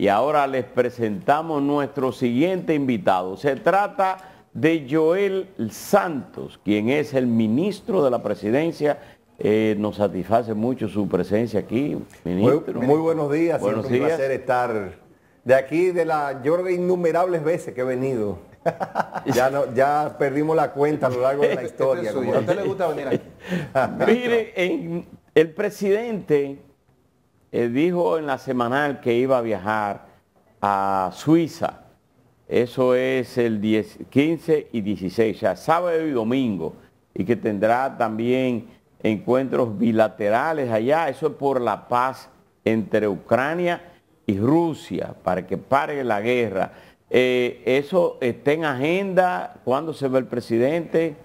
Y ahora les presentamos nuestro siguiente invitado. Se trata de Joel Santos, quien es el ministro de la presidencia. Eh, nos satisface mucho su presencia aquí, ministro. Muy, buenos días, buenos días. un placer estar de aquí, de la, yo innumerables veces que he venido. ya, no, ya perdimos la cuenta a lo largo de la este historia. ¿A usted le gusta venir aquí? Mire, el presidente eh, dijo en la semanal que iba a viajar a Suiza. Eso es el 15 y 16, ya sábado y domingo. Y que tendrá también encuentros bilaterales allá. Eso es por la paz entre Ucrania y Rusia, para que pare la guerra. Eh, eso está en agenda. cuando se ve el presidente?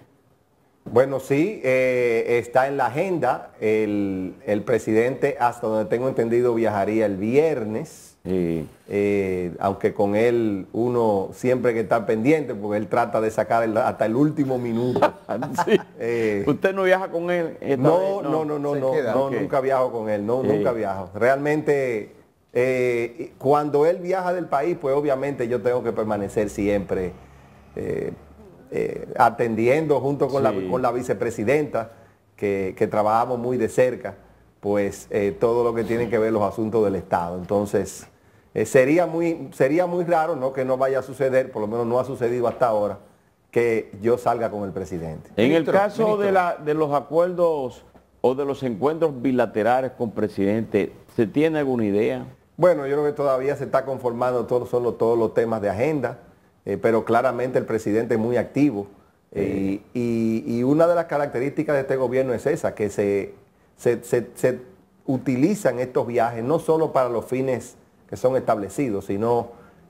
Bueno, sí, eh, está en la agenda. El, presidente, hasta donde tengo entendido, viajaría el viernes. Eh, aunque con él uno siempre que está pendiente, porque él trata de sacar hasta el último minuto. Eh, ¿Usted no viaja con él? No, no, no, no, no, nunca viajo con él, no, nunca viajo. Realmente, cuando él viaja del país, pues obviamente yo tengo que permanecer siempre. Eh, atendiendo junto con, la, con la vicepresidenta, que, trabajamos muy de cerca, pues eh, todo lo que tiene que ver los asuntos del Estado. Entonces, eh, sería, muy, sería muy raro, no que no vaya a suceder, por lo menos no ha sucedido hasta ahora, que yo salga con el presidente. En el caso de, la, de los acuerdos o de los encuentros bilaterales con presidente, ¿se tiene alguna idea? Bueno, yo creo que todavía se está conformando todos, solo todos los temas de agenda. Eh, pero claramente el presidente es muy activo. Eh, y, una de las características de este gobierno es esa, que se, se, utilizan estos viajes no solo para los fines que son establecidos, sino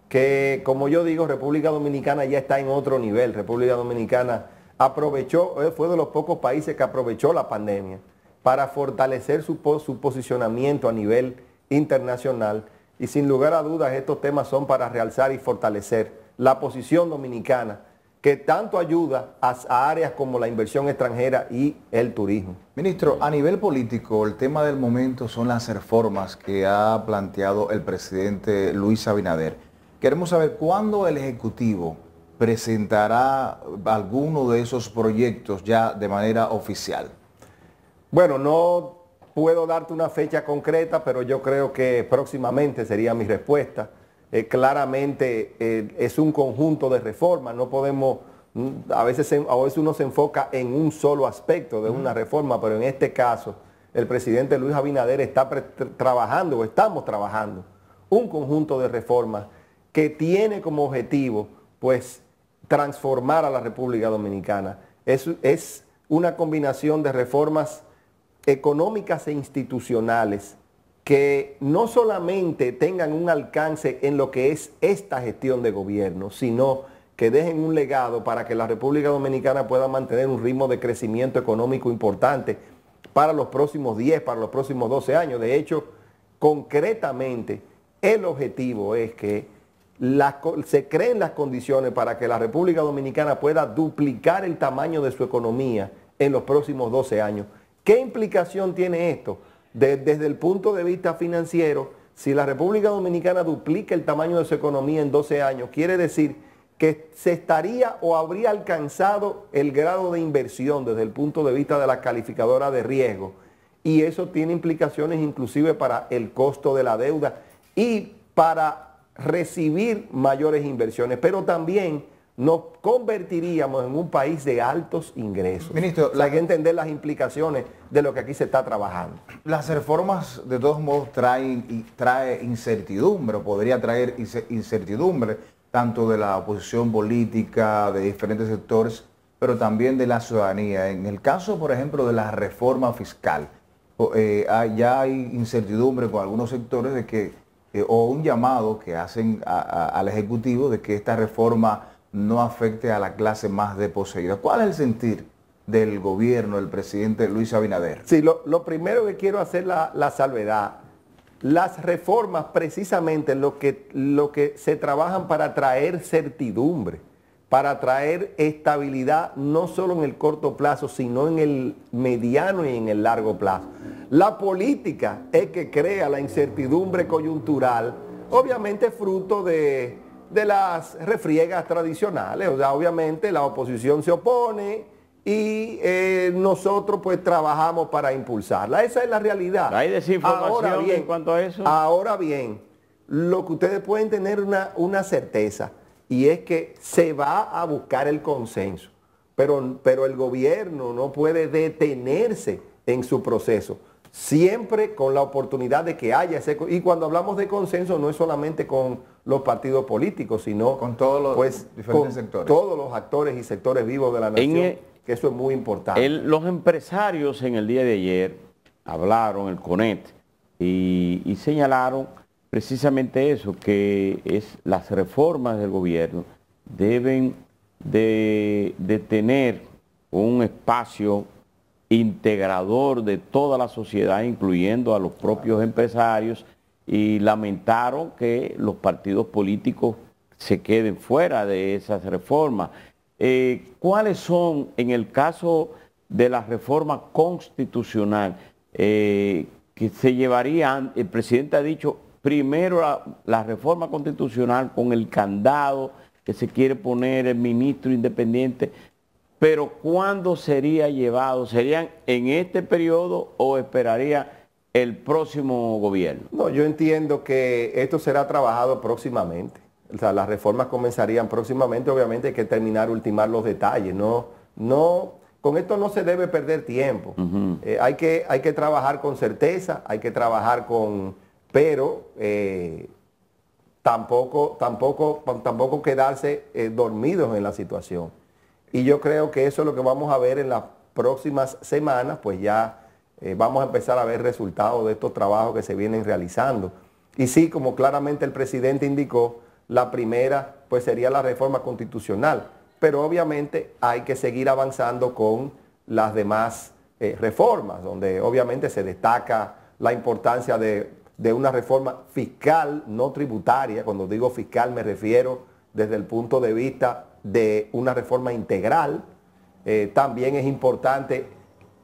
que, como yo digo, República Dominicana ya está en otro nivel. República Dominicana aprovechó, eh, fue de los pocos países que aprovechó la pandemia para fortalecer su, su posicionamiento a nivel internacional y sin lugar a dudas estos temas son para realzar y fortalecer la posición dominicana que tanto ayuda a, áreas como la inversión extranjera y el turismo. Ministro, a nivel político, el tema del momento son las reformas que ha planteado el presidente Luis Abinader. Queremos saber cuándo el Ejecutivo presentará alguno de esos proyectos ya de manera oficial. Bueno, no puedo darte una fecha concreta, pero yo creo que próximamente sería mi respuesta. Eh, claramente eh, es un conjunto de reformas, no podemos, mm, a veces, veces uno se enfoca en un solo aspecto de una reforma, pero en este caso el presidente Luis Abinader está trabajando, o estamos trabajando, un conjunto de reformas que tiene como objetivo, pues, transformar a la República Dominicana. Es, es una combinación de reformas económicas e institucionales que no solamente tengan un alcance en lo que es esta gestión de gobierno, sino que dejen un legado para que la República Dominicana pueda mantener un ritmo de crecimiento económico importante para los próximos 10, para los próximos 12 años. De hecho, concretamente, el objetivo es que se creen las condiciones para que la República Dominicana pueda duplicar el tamaño de su economía en los próximos 12 años. ¿Qué implicación tiene esto? desde el punto de vista financiero, si la República Dominicana duplica el tamaño de su economía en 12 años, quiere decir que se estaría o habría alcanzado el grado de inversión desde el punto de vista de la calificadora de riesgo. Y eso tiene implicaciones inclusive para el costo de la deuda y para recibir mayores inversiones. Pero también nos convertiríamos en un país de altos ingresos. Ministro, hay que entender las implicaciones de lo que aquí se está trabajando. Las reformas de todos modos traen y trae incertidumbre, podría traer incertidumbre tanto de la oposición política, de diferentes sectores, pero también de la ciudadanía. En el caso, por ejemplo, de la reforma fiscal, eh, ya hay incertidumbre con algunos sectores de que, eh, o un llamado que hacen al Ejecutivo de que esta reforma no afecte a la clase más deposeída. ¿Cuál es el sentir del gobierno, del presidente Luis Abinader? Sí, lo, primero que quiero hacer la, la salvedad. Las reformas precisamente lo que, lo que se trabajan para traer certidumbre, para traer estabilidad no solo en el corto plazo, sino en el mediano y en el largo plazo. La política es que crea la incertidumbre coyuntural, obviamente fruto de de las refriegas tradicionales. O sea, obviamente la oposición se opone y eh, nosotros pues trabajamos para impulsarla. Esa es la realidad. Hay desinformación ahora bien, en cuanto a eso. Ahora bien, lo que ustedes pueden tener una, una certeza y es que se va a buscar el consenso, pero, pero el gobierno no puede detenerse en su proceso siempre con la oportunidad de que haya ese... Y cuando hablamos de consenso no es solamente con los partidos políticos, sino con todos los pues, diferentes sectores. Todos los actores y sectores vivos de la nación, que eso es muy importante. los empresarios en el día de ayer hablaron, el CONET, y, señalaron precisamente eso, que es las reformas del gobierno deben de, de, tener un espacio integrador de toda la sociedad, incluyendo a los propios empresarios, y lamentaron que los partidos políticos se queden fuera de esas reformas. Eh, ¿Cuáles son, en el caso de la reforma constitucional, eh, que se llevarían, el presidente ha dicho, primero la, reforma constitucional con el candado que se quiere poner el ministro independiente, pero ¿cuándo sería llevado? ¿Serían en este periodo o esperaría el próximo gobierno? No, yo entiendo que esto será trabajado próximamente. O sea, las reformas comenzarían próximamente, obviamente hay que terminar, ultimar los detalles. No, no, con esto no se debe perder tiempo. Eh, hay, que, hay que trabajar con certeza, hay que trabajar con... Pero eh, tampoco, tampoco, tampoco quedarse eh, dormidos en la situación. Y yo creo que eso es lo que vamos a ver en las próximas semanas, pues ya eh, vamos a empezar a ver resultados de estos trabajos que se vienen realizando. Y sí, como claramente el presidente indicó, la primera pues sería la reforma constitucional, pero obviamente hay que seguir avanzando con las demás eh, reformas, donde obviamente se destaca la importancia de, una reforma fiscal, no tributaria, cuando digo fiscal me refiero desde el punto de vista de una reforma integral, eh, también es importante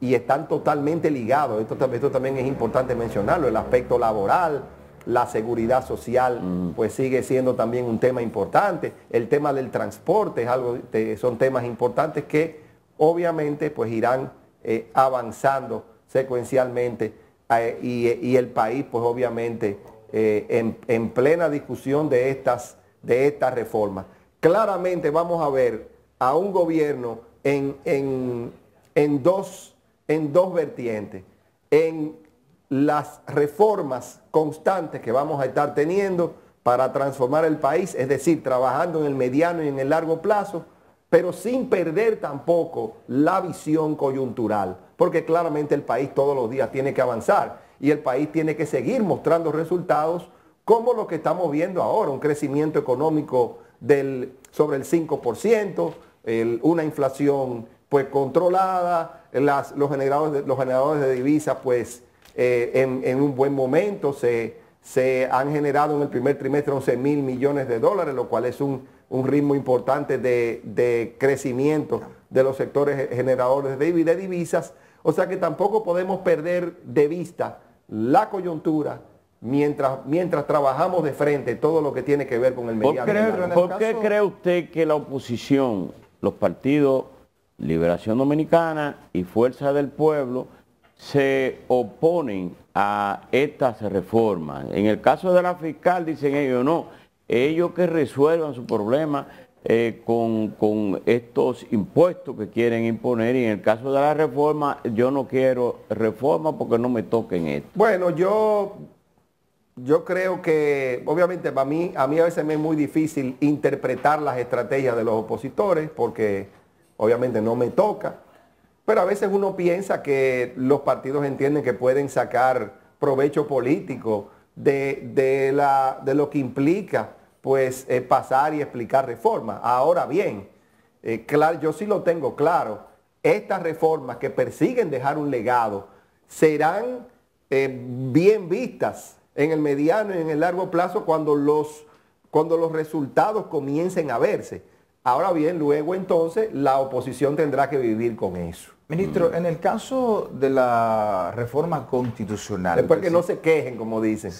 y están totalmente ligados. Esto, también es importante mencionarlo, el aspecto laboral, la seguridad social, mm. pues sigue siendo también un tema importante. El tema del transporte es algo, son temas importantes que obviamente pues irán eh, avanzando secuencialmente eh, y, el país pues obviamente eh, en, plena discusión de estas, de estas reformas. Claramente vamos a ver a un gobierno en dos en dos vertientes, en las reformas constantes que vamos a estar teniendo para transformar el país, es decir, trabajando en el mediano y en el largo plazo, pero sin perder tampoco la visión coyuntural, porque claramente el país todos los días tiene que avanzar y el país tiene que seguir mostrando resultados como lo que estamos viendo ahora, un crecimiento económico del, sobre el 5%, una inflación pues controlada, los, generadores de, los generadores de divisas pues eh, en, un buen momento se, se han generado en el primer trimestre 11 mil millones de dólares, lo cual es un, ritmo importante de, crecimiento de los sectores generadores de, divisas. O sea que tampoco podemos perder de vista la coyuntura, mientras, mientras trabajamos de frente todo lo que tiene que ver con el medio ambiente. ¿por qué cree usted que la oposición, los partidos Liberación Dominicana y Fuerza del Pueblo se oponen a estas reformas. En el caso de la fiscal dicen ellos no, ellos que resuelvan su problema eh, con, estos impuestos que quieren imponer y en el caso de la reforma yo no quiero reforma porque no me toquen esto. Bueno, yo, yo creo que obviamente para mí, a mí a veces me es muy difícil interpretar las estrategias de los opositores porque obviamente no me toca, pero a veces uno piensa que los partidos entienden que pueden sacar provecho político de, la, de lo que implica pues eh, pasar y explicar reformas. Ahora bien, eh, claro, yo sí lo tengo claro, estas reformas que persiguen dejar un legado serán eh, bien vistas en el mediano y en el largo plazo cuando los, cuando los resultados comiencen a verse. Ahora bien, luego entonces la oposición tendrá que vivir con eso. Ministro, en el caso de la reforma constitucional... Después que no se quejen, como dicen.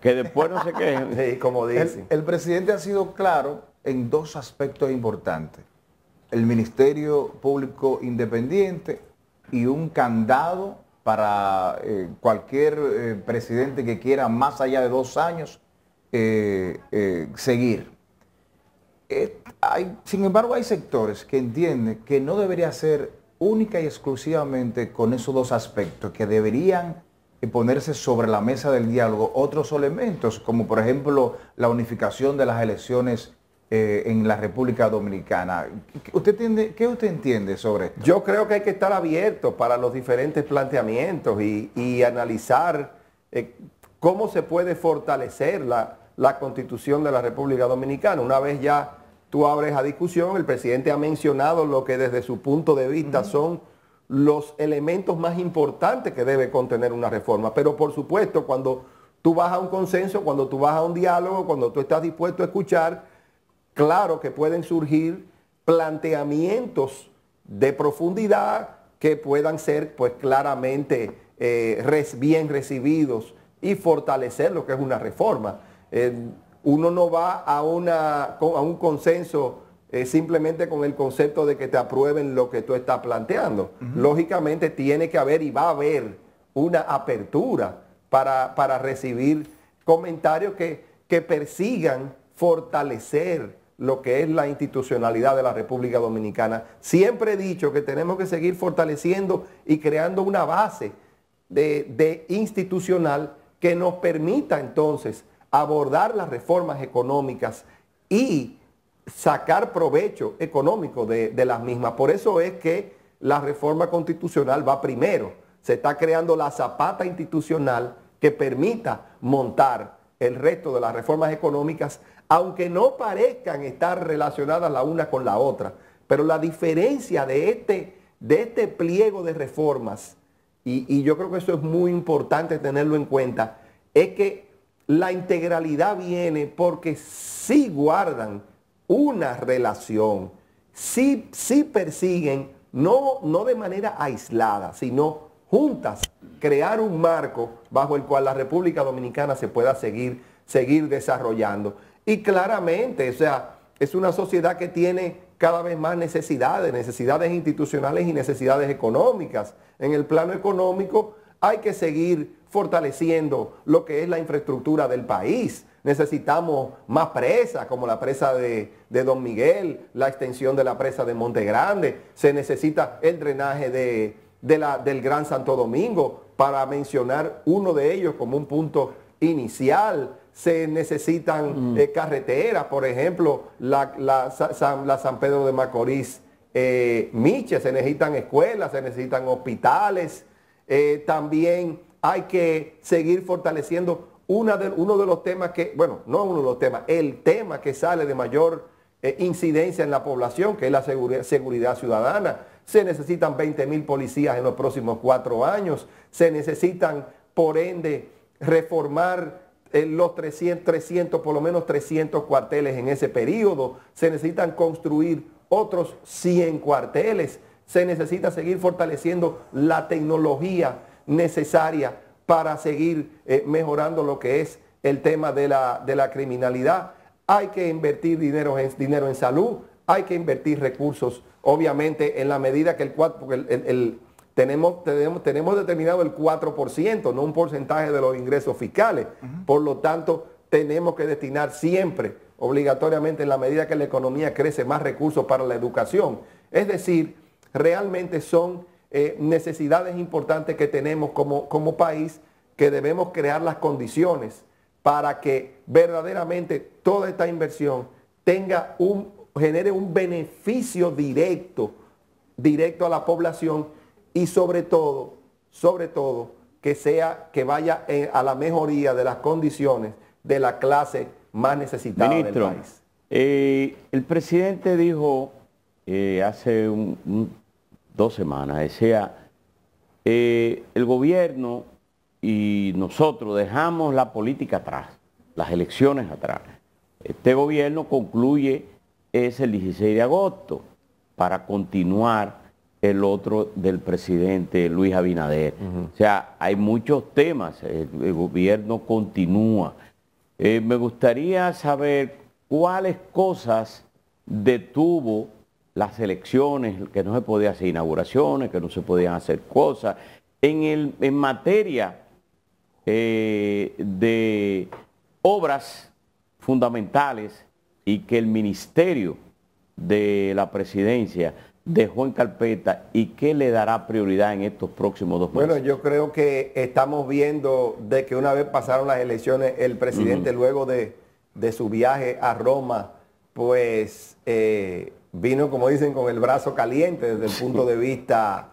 Que, después no se quejen. como dicen. El, presidente ha sido claro en dos aspectos importantes. El Ministerio Público Independiente y un candado para eh, cualquier eh, presidente que quiera más allá de dos años eh, seguir sin embargo, hay sectores que entienden que no debería ser única y exclusivamente con esos dos aspectos, que deberían ponerse sobre la mesa del diálogo otros elementos, como por ejemplo la unificación de las elecciones eh, en la República Dominicana. ¿Qué usted entiende sobre esto? Yo creo que hay que estar abierto para los diferentes planteamientos y, analizar eh, cómo se puede fortalecer la, la constitución de la República Dominicana. Una vez ya tú abres a discusión, el presidente ha mencionado lo que desde su punto de vista son los elementos más importantes que debe contener una reforma. Pero por supuesto, cuando tú vas a un consenso, cuando tú vas a un diálogo, cuando tú estás dispuesto a escuchar, claro que pueden surgir planteamientos de profundidad que puedan ser pues claramente eh, bien recibidos y fortalecer lo que es una reforma uno no va a, una, un consenso eh, simplemente con el concepto de que te aprueben lo que tú estás planteando. Lógicamente tiene que haber y va a haber una apertura para, recibir comentarios que, persigan fortalecer lo que es la institucionalidad de la República Dominicana. Siempre he dicho que tenemos que seguir fortaleciendo y creando una base de, de institucional que nos permita entonces abordar las reformas económicas y sacar provecho económico de, las mismas. Por eso es que la reforma constitucional va primero. Se está creando la zapata institucional que permita montar el resto de las reformas económicas, aunque no parezcan estar relacionadas la una con la otra. Pero la diferencia de este, de este pliego de reformas, y, y yo creo que eso es muy importante tenerlo en cuenta, es que la integralidad viene porque sí guardan una relación, sí, persiguen, no, no de manera aislada, sino juntas, crear un marco bajo el cual la República Dominicana se pueda seguir, seguir desarrollando. Y claramente, o sea, es una sociedad que tiene cada vez más necesidades, necesidades institucionales y necesidades económicas. En el plano económico, hay que seguir fortaleciendo lo que es la infraestructura del país. Necesitamos más presas, como la presa de, Don Miguel, la extensión de la presa de Monte Grande. Se necesita el drenaje de, del Gran Santo Domingo, para mencionar uno de ellos como un punto inicial. Se necesitan mm. eh, carreteras, por ejemplo, la, San, Pedro de Macorís, eh, Miche, se necesitan escuelas, se necesitan hospitales. Eh, también hay que seguir fortaleciendo una de, uno de los temas que, bueno, no uno de los temas, el tema que sale de mayor eh, incidencia en la población, que es la seguridad, ciudadana. Se necesitan 20 mil policías en los próximos cuatro años. Se necesitan, por ende, reformar eh, los 300, 300, por lo menos 300 cuarteles en ese periodo. Se necesitan construir otros 100 cuarteles se necesita seguir fortaleciendo la tecnología necesaria para seguir eh, mejorando lo que es el tema de la, criminalidad. Hay que invertir dinero en, dinero en salud, hay que invertir recursos, obviamente en la medida que el 4, el, tenemos, tenemos, tenemos, determinado el 4%, no un porcentaje de los ingresos fiscales. Por lo tanto, tenemos que destinar siempre, obligatoriamente, en la medida que la economía crece, más recursos para la educación. Es decir, realmente son eh, necesidades importantes que tenemos como, como país, que debemos crear las condiciones para que verdaderamente toda esta inversión tenga un, genere un beneficio directo, directo a la población y sobre todo, sobre todo, que sea, que vaya a la mejoría de las condiciones de la clase más necesitada del país. Eh, el presidente dijo eh, hace un dos semanas. sea eh, el gobierno y nosotros dejamos la política atrás, las elecciones atrás. Este gobierno concluye ese 16 de agosto para continuar el otro del presidente Luis Abinader. O sea, hay muchos temas, el, gobierno continúa. Eh, me gustaría saber cuáles cosas detuvo las elecciones, que no se podían hacer inauguraciones, que no se podían hacer cosas. En, en materia eh, de obras fundamentales y que el Ministerio de la Presidencia dejó en carpeta y que le dará prioridad en estos próximos dos meses? Bueno, yo creo que estamos viendo de que una vez pasaron las elecciones, el presidente luego de, su viaje a Roma, pues eh, vino, como dicen, con el brazo caliente desde el punto de vista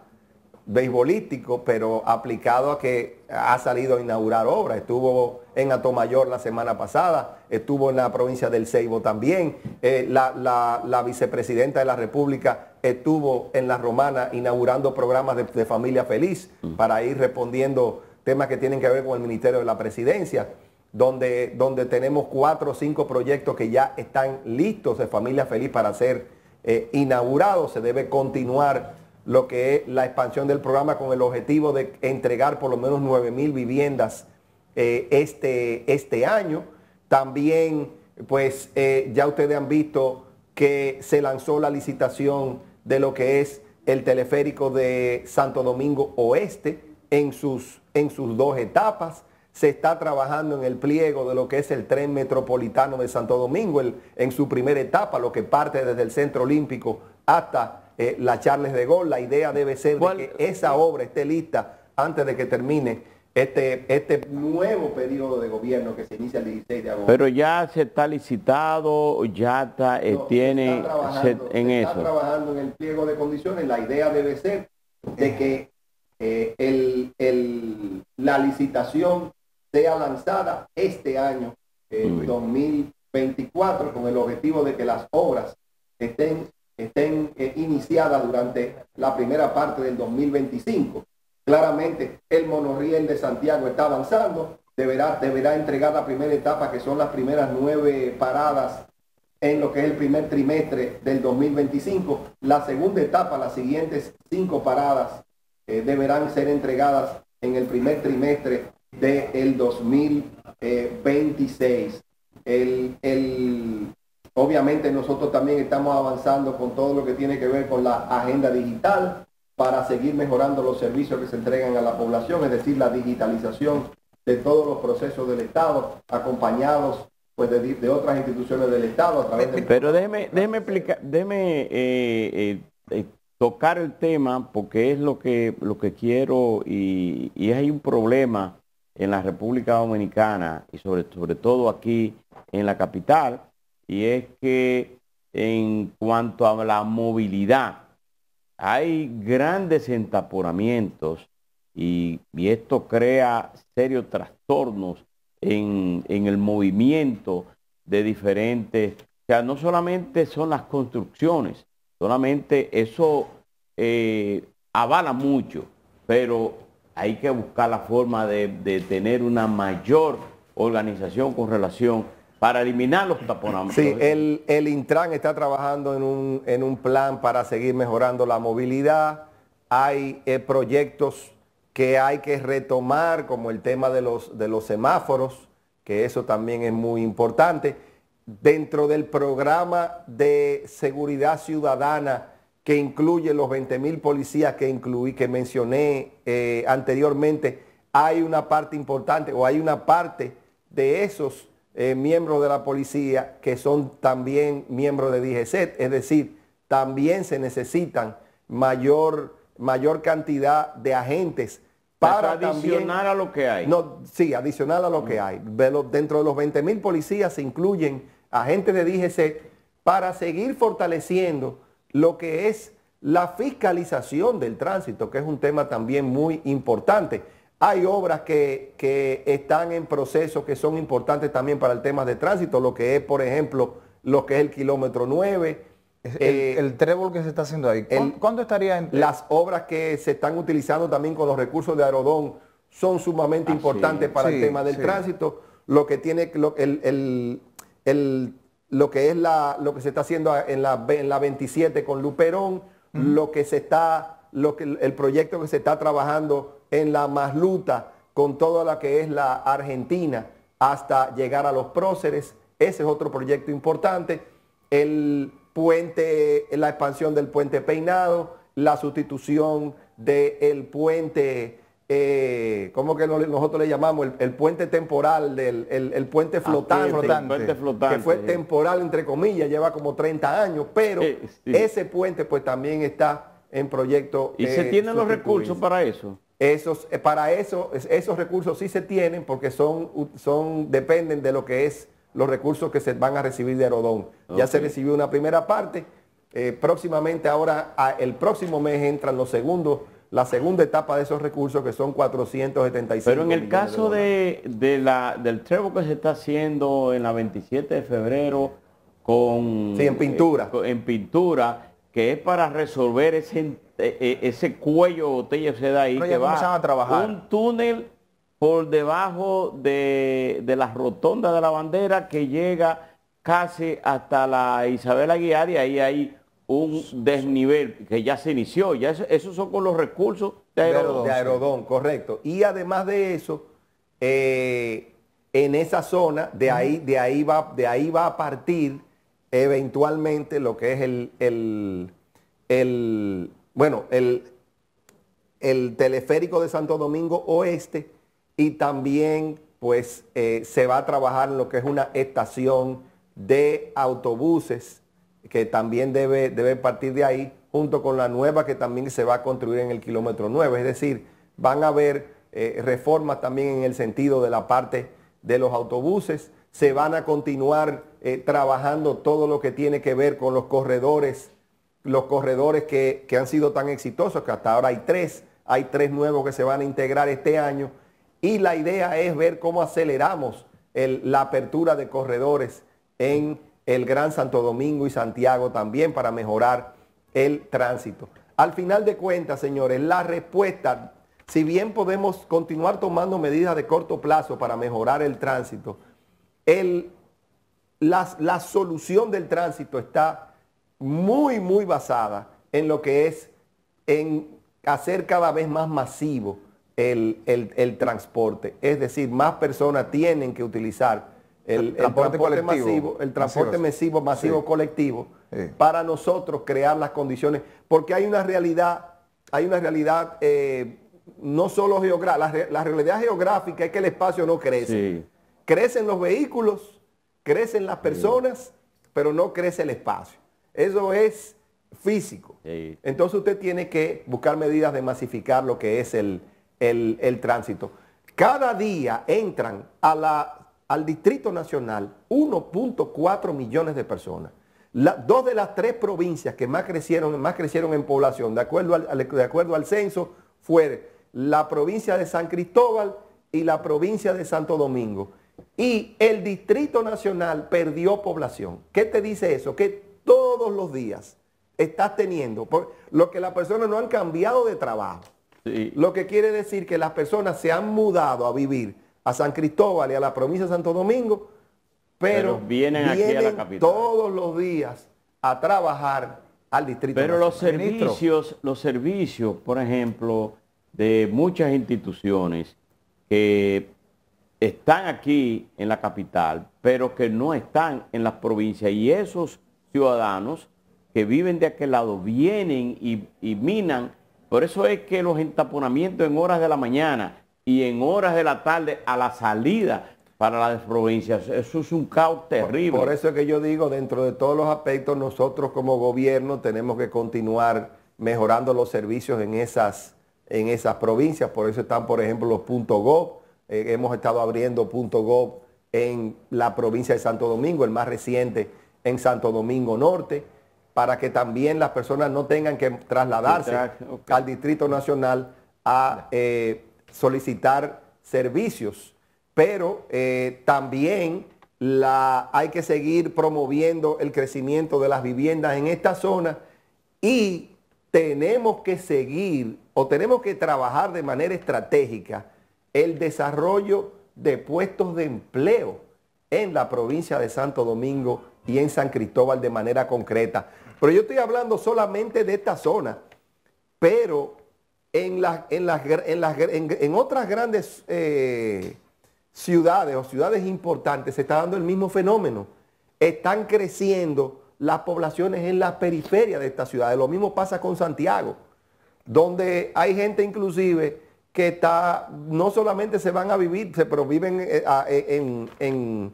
beisbolístico, pero aplicado a que ha salido a inaugurar obras. Estuvo en Atomayor la semana pasada, estuvo en la provincia del Seibo también, eh, la, vicepresidenta de la República estuvo en La Romana inaugurando programas de, familia feliz mm. para ir respondiendo temas que tienen que ver con el Ministerio de la Presidencia, donde, donde tenemos cuatro o cinco proyectos que ya están listos de familia feliz para ser eh, inaugurado. Se debe continuar lo que es la expansión del programa con el objetivo de entregar por lo menos 9 mil viviendas eh, este, este, año. También, pues eh, ya ustedes han visto que se lanzó la licitación de lo que es el teleférico de Santo Domingo Oeste en sus, en sus dos etapas se está trabajando en el pliego de lo que es el tren metropolitano de Santo Domingo en su primera etapa, lo que parte desde el Centro Olímpico hasta eh, la Charles de Gaulle. La idea debe ser que esa obra esté lista antes de que termine este, este nuevo periodo de gobierno que se inicia el 16 de agosto. Pero ya se está licitado, ya está, eh, tiene trabajando, en trabajando en el pliego de condiciones. La idea debe ser de que eh, la licitación sea lanzada este año, eh, en 2024, con el objetivo de que las obras estén, estén eh, iniciadas durante la primera parte del 2025. Claramente el monorriel de Santiago está avanzando, deberá, deberá entregar la primera etapa, que son las primeras nueve paradas en lo que es el primer trimestre del 2025. La segunda etapa, las siguientes cinco paradas, eh, deberán ser entregadas en el primer trimestre del de 2026. Eh, el, el, obviamente nosotros también estamos avanzando con todo lo que tiene que ver con la agenda digital para seguir mejorando los servicios que se entregan a la población, es decir, la digitalización de todos los procesos del Estado, acompañados pues de, otras instituciones del Estado a Pero déjeme, explicar, eh, eh, tocar el tema porque es lo que, lo que quiero y, y hay un problema en la República Dominicana y sobre, sobre todo aquí en la capital, y es que en cuanto a la movilidad, hay grandes entaporamientos y, esto crea serios trastornos en, en, el movimiento de diferentes, o sea, no solamente son las construcciones, solamente eso eh, avala mucho, pero hay que buscar la forma de, tener una mayor organización con relación para eliminar los taponamientos. Sí, el, el, Intran está trabajando en un, plan para seguir mejorando la movilidad. Hay eh, proyectos que hay que retomar, como el tema de los, de los semáforos, que eso también es muy importante. Dentro del programa de seguridad ciudadana que incluye los 20.000 policías que incluí, que mencioné eh, anteriormente, hay una parte importante o hay una parte de esos eh, miembros de la policía que son también miembros de DGCET, es decir, también se necesitan mayor, mayor cantidad de agentes para adicionar a lo que hay. No, sí, adicional a lo que hay. dentro de los 20 mil policías se incluyen agentes de DGC para seguir fortaleciendo lo que es la fiscalización del tránsito, que es un tema también muy importante. Hay obras que, están en proceso que son importantes también para el tema de tránsito, lo que es, por ejemplo, lo que es el kilómetro 9. Eh, el, trébol que se está haciendo ahí. ¿Cuándo estaría en...? Las obras que se están utilizando también con los recursos de Aerodón son sumamente ah, importantes para el tema del tránsito. Lo que tiene el lo que es la, lo que se está haciendo en la, la 27 con Luperón, lo que se está, lo que, el proyecto que se está trabajando en la Masluta con toda la que es la Argentina hasta llegar a los próceres. Ese es otro proyecto importante. El puente, la expansión del puente peinado, la sustitución del puente eh, ¿cómo que nosotros le llamamos? El, puente temporal, del, el, ah, puente flotante, que fue temporal entre comillas, lleva como 30 años, pero ese puente pues también está en proyecto. ¿Y se eh, tienen los recursos para eso? Esos, eh, para eso, esos recursos sí se tienen porque son, son, dependen de lo que es los recursos que se van a recibir de Aerodón. Ya se recibió una primera parte, eh, próximamente ahora, el próximo mes entran los segundos la segunda etapa de esos recursos que son 475 Pero en el caso de, la, del trevo que se está haciendo en la 27 de febrero con... Sí, en pintura. Eh, en pintura, que es para resolver ese, e, e, ese cuello botella se da ahí que va a trabajar. un túnel por debajo de, de la rotonda de la bandera que llega casi hasta la Isabel Aguiar y ahí hay un desnivel que ya se inició, ya eso, esos son con los recursos de Aerodón. correcto. Y además de eso, eh, en esa zona, de ahí, de ahí, va, de ahí va a partir eventualmente lo que es el, bueno, el, el teleférico de Santo Domingo Oeste y también pues eh, se va a trabajar en lo que es una estación de autobuses que también debe, partir de ahí, junto con la nueva que también se va a construir en el kilómetro 9. Es decir, van a haber eh, reformas también en el sentido de la parte de los autobuses, se van a continuar eh, trabajando todo lo que tiene que ver con los corredores, los corredores que, han sido tan exitosos, que hasta ahora hay tres, hay tres nuevos que se van a integrar este año, y la idea es ver cómo aceleramos la apertura de corredores en el Gran Santo Domingo y Santiago también para mejorar el tránsito. Al final de cuentas, señores, la respuesta, si bien podemos continuar tomando medidas de corto plazo para mejorar el tránsito, la, solución del tránsito está muy, muy basada en lo que es en hacer cada vez más masivo el, el transporte. Es decir, más personas tienen que utilizar el, transporte, masivo, el transporte masivo, masivo colectivo, para nosotros crear las condiciones, porque hay una realidad, hay una realidad eh, no solo geográfica, la, realidad geográfica es que el espacio no crece. Crecen los vehículos, crecen las personas, pero no crece el espacio. Eso es físico. Entonces usted tiene que buscar medidas de masificar lo que es el tránsito. Cada día entran a la al Distrito Nacional 1.4 millones de personas. dos de las tres provincias que más crecieron, más crecieron en población, de acuerdo al, de acuerdo al censo, fue la provincia de San Cristóbal y la provincia de Santo Domingo. Y el Distrito Nacional perdió población. ¿Qué te dice eso? Que todos los días estás teniendo, lo que las personas no han cambiado de trabajo. Lo que quiere decir que las personas se han mudado a vivir a San Cristóbal y a la provincia de Santo Domingo, pero, vienen, todos los días a trabajar al distrito. Pero los servicios, los servicios, por ejemplo, de muchas instituciones que están aquí en la capital, pero que no están en las provincias y esos ciudadanos que viven de aquel lado vienen y, y minan. Por eso es que los entaponamientos en horas de la mañana, y en horas de la tarde a la salida para las provincias. Eso es un caos terrible. Por, eso es que yo digo, dentro de todos los aspectos, nosotros como gobierno tenemos que continuar mejorando los servicios en esas, en esas provincias. Por eso están, por ejemplo, los .gov. Eh, hemos estado abriendo .gov en la provincia de Santo Domingo, el más reciente en Santo Domingo Norte, para que también las personas no tengan que trasladarse al Distrito Nacional a... Eh, solicitar servicios, pero eh, también la, hay que seguir promoviendo el crecimiento de las viviendas en esta zona y tenemos que seguir o tenemos que trabajar de manera estratégica el desarrollo de puestos de empleo en la provincia de Santo Domingo y en San Cristóbal de manera concreta. Pero yo estoy hablando solamente de esta zona, pero en, en, en, otras grandes eh, ciudades o ciudades importantes se está dando el mismo fenómeno. Están creciendo las poblaciones en la periferia de estas ciudades. Lo mismo pasa con Santiago, donde hay gente inclusive que está, no solamente se van a vivir, pero viven eh, eh, en,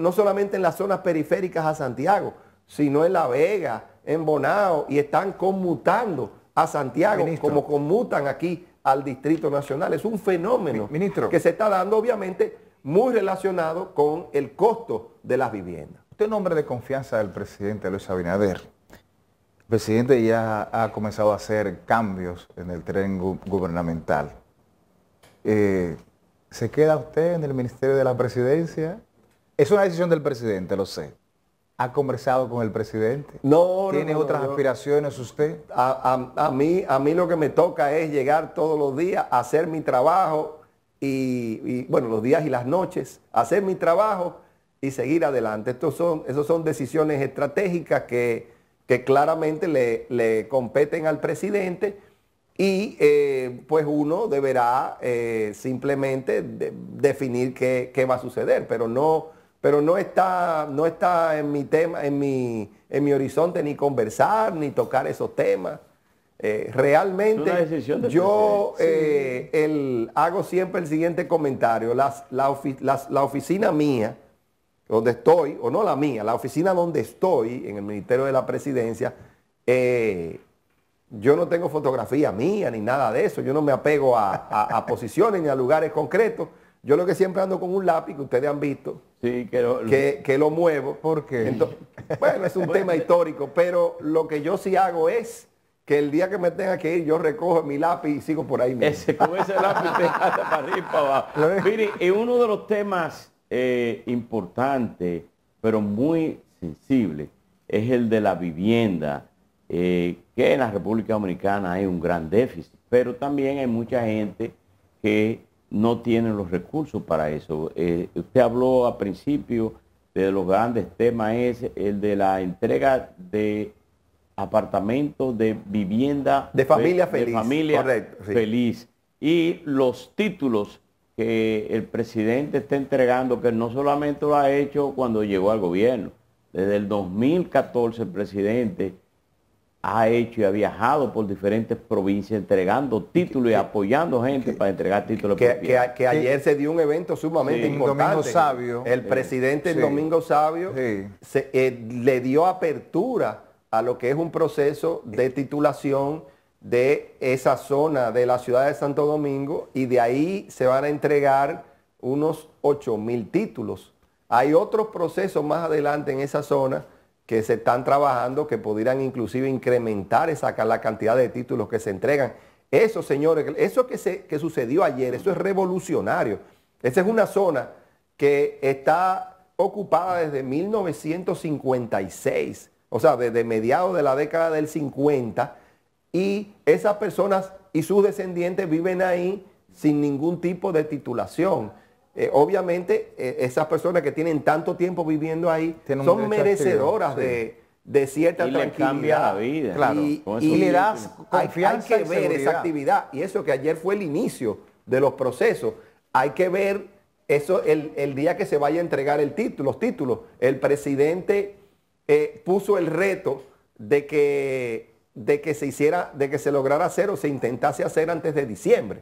no solamente en las zonas periféricas a Santiago, sino en La Vega, en Bonao, y están conmutando a Santiago, como conmutan aquí al Distrito Nacional. Es un fenómeno que se está dando, obviamente, muy relacionado con el costo de las viviendas. Usted nombre de confianza del presidente Luis Abinader. El presidente ya ha comenzado a hacer cambios en el tren gubernamental. Eh, ¿Se queda usted en el Ministerio de la Presidencia? Es una decisión del presidente, lo sé. ¿Ha conversado con el presidente? No, ¿Tiene otras aspiraciones usted? A, mí, a mí lo que me toca es llegar todos los días, a hacer mi trabajo y, bueno, los días y las noches, hacer mi trabajo y seguir adelante. Estos son, esos son decisiones estratégicas que, claramente le, le, competen al presidente y eh, pues uno deberá eh, simplemente definir qué va a suceder, pero no pero no está, no está en mi tema, en en mi horizonte ni conversar, ni tocar esos temas. Eh, realmente yo eh, hago siempre el siguiente comentario. la, oficina mía, donde estoy, o no la mía, la oficina donde estoy, en el Ministerio de la Presidencia, eh, yo no tengo fotografía mía ni nada de eso. Yo no me apego a posiciones ni a lugares concretos. Yo lo que siempre ando con un lápiz, que ustedes han visto, que, lo, muevo. porque bueno, es un tema histórico, pero lo que yo sí hago es que el día que me tenga que ir, yo recojo mi lápiz y sigo por ahí con ese lápiz para arriba para abajo. Mire, y uno de los temas eh, importantes, pero muy sensible, es el de la vivienda, eh, que en la República Dominicana hay un gran déficit, pero también hay mucha gente que no tienen los recursos para eso. Eh, usted habló al principio de los grandes temas, es el de la entrega de apartamentos, de vivienda. De familia feliz. feliz. Y los títulos que el presidente está entregando, que no solamente lo ha hecho cuando llegó al gobierno, desde el 2014 el presidente ha hecho y ha viajado por diferentes provincias entregando títulos y apoyando gente para entregar títulos. Que, que, ayer se dio un evento sumamente importante. Domingo Sabio. El presidente Domingo Sabio le dio apertura a lo que es un proceso de titulación de esa zona de la ciudad de Santo Domingo y de ahí se van a entregar unos 8 mil títulos. Hay otros procesos más adelante en esa zona que se están trabajando, que pudieran inclusive incrementar sacar la cantidad de títulos que se entregan. Eso, señores, eso que, se, que sucedió ayer, eso es revolucionario. Esa es una zona que está ocupada desde 1956, o sea, desde mediados de la década del 50, y esas personas y sus descendientes viven ahí sin ningún tipo de titulación. Eh, obviamente eh, esas personas que tienen tanto tiempo viviendo ahí son merecedoras de, cierta tranquilidad. vida. y, hay, que ver esa actividad. Y eso que ayer fue el inicio de los procesos. Hay que ver eso el, día que se vaya a entregar el título, los títulos. El presidente eh, puso el reto de que, de que se hiciera, de que se lograra hacer o se intentase hacer antes de diciembre.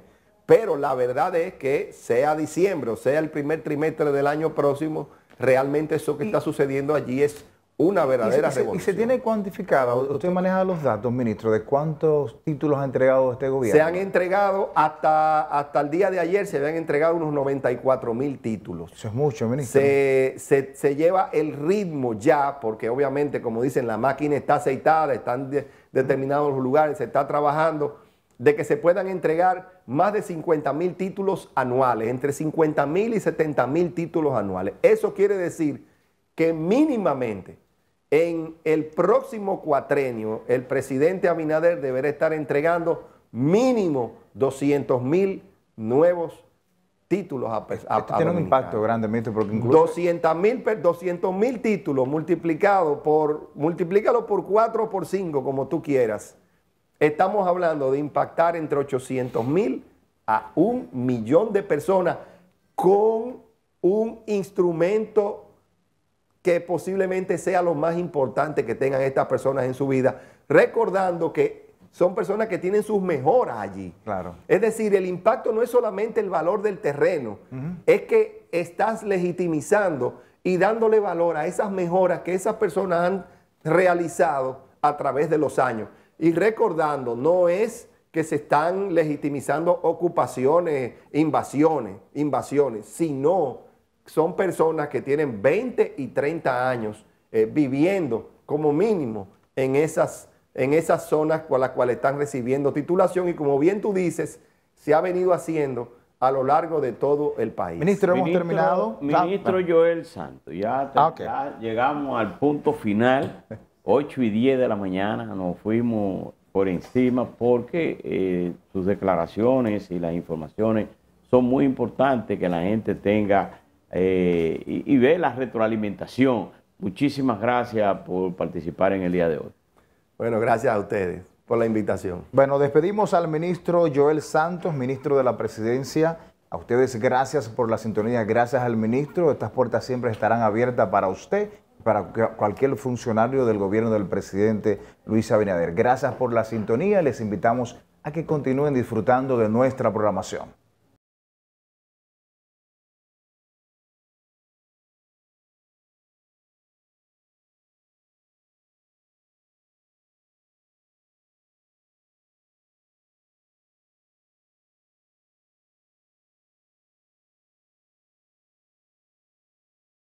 Pero la verdad es que sea diciembre o sea el primer trimestre del año próximo, realmente eso que está sucediendo allí es una verdadera revolución. ¿Y se tiene cuantificada? ¿Usted maneja los datos, ministro, de cuántos títulos ha entregado este gobierno? Se han entregado, hasta, hasta el día de ayer se habían entregado unos 94 mil títulos. Eso es mucho, ministro. Se, lleva el ritmo ya, porque obviamente, como dicen, la máquina está aceitada, están de, determinados lugares, se está trabajando de que se puedan entregar más de 50 mil títulos anuales, entre 50 mil y 70 mil títulos anuales. Eso quiere decir que mínimamente en el próximo cuatrenio el presidente Abinader deberá estar entregando mínimo 200 mil nuevos títulos a, a, Esto tiene un impacto grandemente porque incluso... 200 mil títulos multiplicado por, multiplícalo por 4 o por 5 como tú quieras Estamos hablando de impactar entre 800 mil a un millón de personas con un instrumento que posiblemente sea lo más importante que tengan estas personas en su vida, recordando que son personas que tienen sus mejoras allí. Claro. Es decir, el impacto no es solamente el valor del terreno, es que estás legitimizando y dándole valor a esas mejoras que esas personas han realizado a través de los años. Y recordando, no es que se están legitimizando ocupaciones, invasiones, invasiones, sino son personas que tienen 20 y 30 años eh, viviendo como mínimo en esas, en esas zonas con las cuales están recibiendo titulación y como bien tú dices, se ha venido haciendo a lo largo de todo el país. Ministro, hemos terminado. Ministro ah, Joel Santo, ya, ah, ya llegamos al punto final. 8 y 10 de la mañana nos fuimos por encima porque eh, sus declaraciones y las informaciones son muy importantes que la gente tenga eh, y, ve la retroalimentación. Muchísimas gracias por participar en el día de hoy. Bueno, gracias a ustedes por la invitación. Bueno, despedimos al ministro Joel Santos, ministro de la Presidencia. A ustedes gracias por la sintonía, gracias al ministro. Estas puertas siempre estarán abiertas para usted para cualquier funcionario del gobierno del presidente Luis Abinader. Gracias por la sintonía. Les invitamos a que continúen disfrutando de nuestra programación.